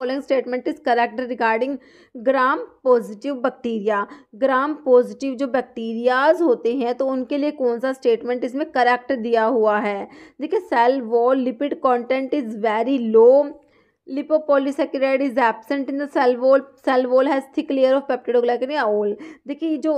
Following statement is correct regarding gram positive bacteria gram positive जो bacterias होते हैं तो उनके लिए कौन सा स्टेटमेंट इसमें करेक्ट दिया हुआ है देखिए cell wall lipid content is very low lipopolysaccharide is absent in the cell wall cell wall has thick layer of peptidoglycan all देखिए जो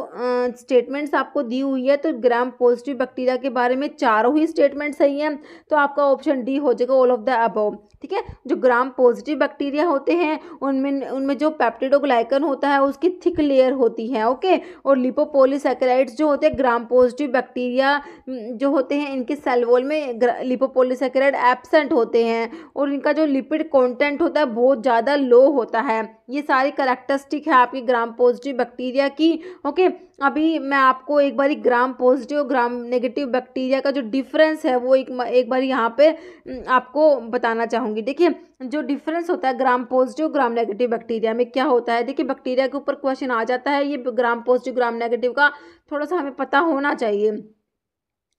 स्टेटमेंट्स uh, आपको दी हुई है तो ग्राम पॉजिटिव बैक्टीरिया के बारे में चारों ही स्टेटमेंट सही हैं तो आपका ऑप्शन डी हो जाएगा ऑल ऑफ द अबव ठीक है जो ग्राम पॉजिटिव बैक्टीरिया होते हैं उनमें उनमें जो पेप्टिडोग्लाइकन होता है उसकी थिक लेयर होती है ओके और लिपोपोलीसेक्राइड्स जो होते हैं ग्राम पॉजिटिव बैक्टीरिया जो होते हैं इनके सेलवोल में लिपोपोलीसेक्राइड एबसेंट होते हैं और इनका जो लिपिड कॉन्ट पोटेंट होता है बहुत ज़्यादा लो होता है ये सारी करेक्टरिस्टिक है आपकी ग्राम पॉजिटिव बैक्टीरिया की ओके अभी मैं आपको एक बार gram positive gram negative bacteria का जो डिफरेंस है वो एक एक बार यहाँ पे आपको बताना चाहूँगी देखिए जो डिफरेंस होता है gram positive gram negative bacteria में क्या होता है देखिए बैक्टीरिया के ऊपर क्वेश्चन आ जाता है ये ग्राम पॉजिटिव ग्राम नेगेटिव का थोड़ा सा हमें पता होना चाहिए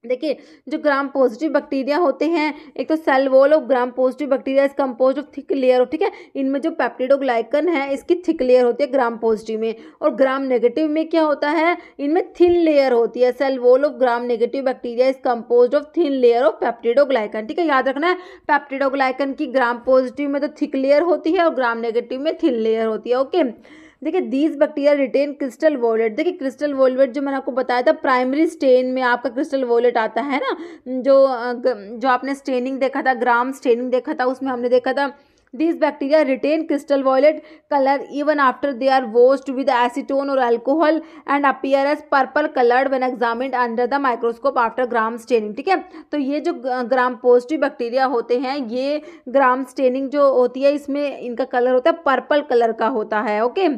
देखिए जो ग्राम पॉजिटिव बैक्टीरिया होते हैं एक तो cell wall of gram positive bacteria is compose of thick layer ठीक है इनमें जो पैप्टिडोग्लाइकन है इसकी थिक लेयर होती है ग्राम पॉजिटिव में और ग्राम नेगेटिव में क्या होता है इनमें थिन लेयर होती है cell wall of gram negative bacteria is compose of thin layer of peptidoglycan ठीक है याद रखना है पैप्टिडोग्लाइकन की ग्राम पॉजिटिव में तो थिक लेयर होती है और ग्राम नेगेटिव में थिन लेयर होती है ओके देखिए these bacteria retain crystal violet देखिए क्रिस्टल वॉलेट जो मैंने आपको बताया था प्राइमरी स्टेन में आपका क्रिस्टल वॉलेट आता है ना जो जो आपने स्टेनिंग देखा था ग्राम स्टेनिंग देखा था उसमें हमने देखा था this bacteria retain crystal violet colour even after they are washed with acetone और alcohol and appear as purple coloured when examine under the microscope after gram staining ठीक है तो ये जो ग्राम पॉजिटिव बैक्टीरिया होते हैं ये ग्राम स्टेनिंग जो होती है इसमें इनका कलर होता है पर्पल कलर का होता है ओके okay?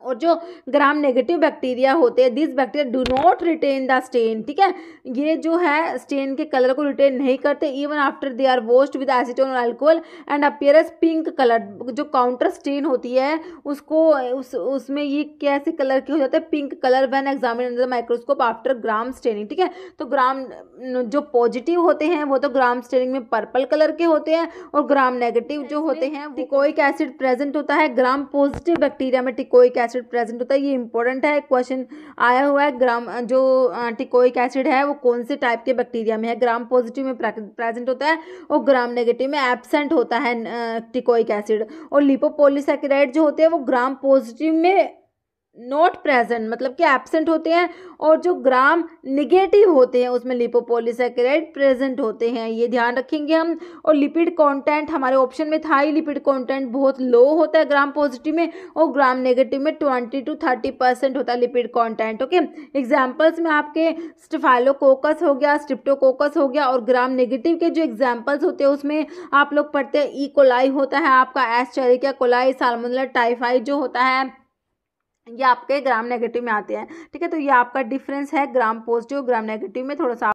और जो ग्राम नेगेटिव बैक्टीरिया होते हैं this bacteria do not retain the stain ठीक है ये जो है स्टेन के कलर को रिटेन नहीं करते even after they are washed with acetone और alcohol and appearance pink colour जो काउंटर स्टेन होती है उसको उस उसमें ये कैसे कलर के हो जाते हैं pink colour when examine microscope after gram staining ठीक है तो ग्राम जो पॉजिटिव होते हैं वो तो ग्राम स्टेनिंग में पर्पल कलर के होते हैं और ग्राम नेगेटिव जो होते हैं टिकोइक एसिड प्रेजेंट होता है ग्राम पॉजिटिव बैक्टीरिया में टिकोइक एसिड प्रेजेंट होता है ये इंपॉर्टेंट है क्वेश्चन आया हुआ है ग्राम जो टिकोइक एसिड है वो कौन से टाइप के बैक्टीरिया में है ग्राम पॉजिटिव में प्रेजेंट होता है और ग्राम नेगेटिव में एबसेंट होता है टिकोइक एसिड और लिपोपोलिसक्राइड जो होते हैं वो ग्राम पॉजिटिव में नॉट प्रेजेंट मतलब कि एबसेंट होते हैं और जो ग्राम निगेटिव होते हैं उसमें लिपोपोलीसेक्राइड प्रेजेंट होते हैं ये ध्यान रखेंगे हम और लिपिड कंटेंट हमारे ऑप्शन में था ही लिपिड कंटेंट बहुत लो होता है ग्राम पॉजिटिव में और ग्राम नेगेटिव में ट्वेंटी टू थर्टी परसेंट होता है लिपिड कॉन्टेंट ओके एग्जाम्पल्स में आपके स्टिफाइलोकोकस हो गया स्टिप्टोकोकस हो गया और ग्राम नेगेटिव के जो एग्जाम्पल्स होते हैं उसमें आप लोग पढ़ते हैं ई e. कोलाई होता है आपका एस्टेरिका कोलाई सालमला टाइफाइड जो होता है ये आपके ग्राम नेगेटिव में आते हैं ठीक है तो ये आपका डिफरेंस है ग्राम पॉजिटिव ग्राम नेगेटिव में थोड़ा सा